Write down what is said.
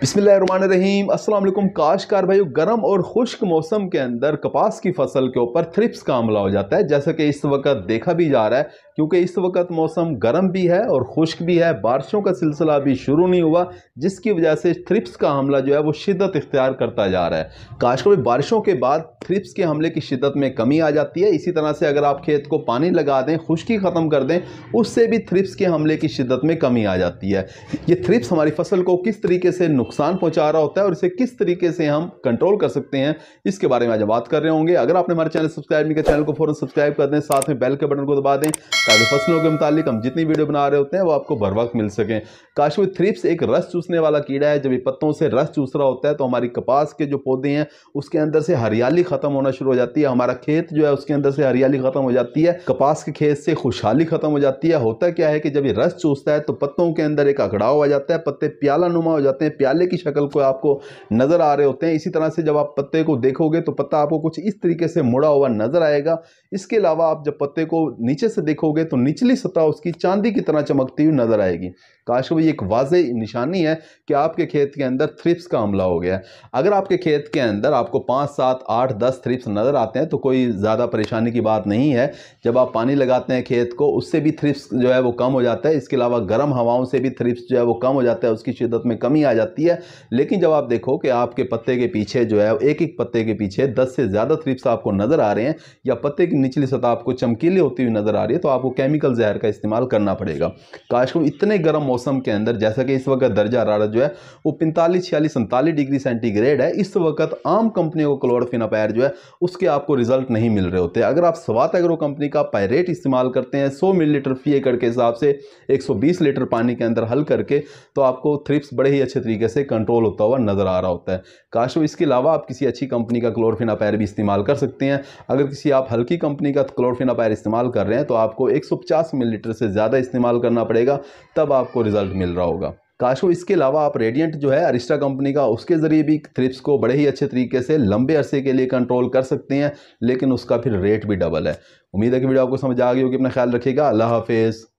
बिसमीम असलम काशकार भाई गर्म और खुश्क मौसम के अंदर कपास की फसल के ऊपर थ्रिप्स का हमला हो जाता है जैसा कि इस वक्त देखा भी जा रहा है क्योंकि इस वक्त मौसम गर्म भी है और खुश्क भी है बारिशों का सिलसिला अभी शुरू नहीं हुआ जिसकी वजह से थ्रिप्स का हमला जो है वो शिदत इख्तियार करता जा रहा है काश कभी बारिशों के बाद थ्रिप्स के हमले की शिदत में कमी आ जाती है इसी तरह से अगर आप खेत को पानी लगा दें खुश्की ख़त्म कर दें उससे भी थ्रिप्स के हमले की शिदत में कमी आ जाती है ये थ्रिप्स हमारी फसल को किस तरीके से नुकसान पहुँचा रहा होता है और इसे किस तरीके से हम कंट्रोल कर सकते हैं इसके बारे में आज बात कर रहे होंगे अगर आपने हमारे चैनल सब्सक्राइब नहीं किया चैनल को फ़ौरन सब्सक्राइब कर दें साथ में बेल के बटन को दबा दें ताकि फसलों के मुतालिक हम जितनी वीडियो बना रहे होते हैं वो आपको बर वक्त मिल सकें काशवी थ्रिप्स एक रस चूसने वाला कीड़ा है जब ये पत्तों से रस चूस रहा होता है तो हमारी कपास के जो पौधे हैं उसके अंदर से हरियाली खत्म होना शुरू हो जाती है हमारा खेत जो है उसके अंदर से हरियाली खत्म हो जाती है कपास के खेत से खुशहाली खत्म हो जाती है होता क्या है कि जब ये रस चूसता है तो पत्तों के अंदर एक अकड़ाव आ जाता है पत्ते प्याला नुमा हो जाते हैं प्याले की शक्ल को आपको नजर आ रहे होते हैं इसी तरह से जब आप पत्ते को देखोगे तो पत्ता आपको कुछ इस तरीके से मुड़ा हुआ नजर आएगा इसके अलावा आप जब पत्ते को नीचे से देखोगे देखोगे तो निचली सतह उसकी चांदी की तरह चमकती हुई नजर आएगी काश ये एक वाज निशानी है कि आपके खेत के अंदर थ्रिप्स का हमला हो गया है अगर आपके खेत के अंदर आपको पाँच सात आठ दस थ्रिप्स नज़र आते हैं तो कोई ज़्यादा परेशानी की बात नहीं है जब आप पानी लगाते हैं खेत को उससे भी थ्रिप्स जो है वो कम हो जाता है इसके अलावा गर्म हवाओं से भी थ्रिप्स जो है वो कम हो जाता है उसकी शिदत में कमी आ जाती है लेकिन जब आप देखो कि आपके पत्ते के पीछे जो है एक एक पत्ते के पीछे दस से ज़्यादा थ्रिप्स आपको नज़र आ रहे हैं या पत्ते की निचली सतह आपको चमकीली होती हुई नज़र आ रही है तो आप आपको केमिकल जहर का इस्तेमाल करना पड़ेगा काश इतने गर्म मौसम के अंदर जैसा कि इस वक्त दर्जा हरारत जो है वो पैंतालीस छियालीस सैंतालीस डिग्री सेंटीग्रेड है इस वक्त आम कंपनियों को क्लोरोफिनापायर जो है उसके आपको रिजल्ट नहीं मिल रहे होते अगर आप स्वात एग्रो कंपनी का पायरेट इस्तेमाल करते हैं सौ मिली लीटर फी एकड़ के हिसाब से एक लीटर पानी के अंदर हल करके तो आपको थ्रिप्स बड़े ही अच्छे तरीके से कंट्रोल होता हुआ नज़र आ रहा होता है काश इसके अलावा आप किसी अच्छी कंपनी का क्लोरोफिनापायर भी इस्तेमाल कर सकते हैं अगर किसी आप हल्की कंपनी का क्लोरोफिनापायर इस्तेमाल कर रहे हैं तो आपको 150 मिलीलीटर से ज़्यादा इस्तेमाल करना पड़ेगा तब आपको रिजल्ट मिल रहा होगा काशो इसके अलावा आप रेडियंट जो है अरिस्टा कंपनी का उसके ज़रिए भी थ्रिप्स को बड़े ही अच्छे तरीके से लंबे अरसे के लिए कंट्रोल कर सकते हैं लेकिन उसका फिर रेट भी डबल है उम्मीद है कि वीडियो आपको समझ आ गई होगी अपना ख्याल रखिएगा अल्लाह हाफिज़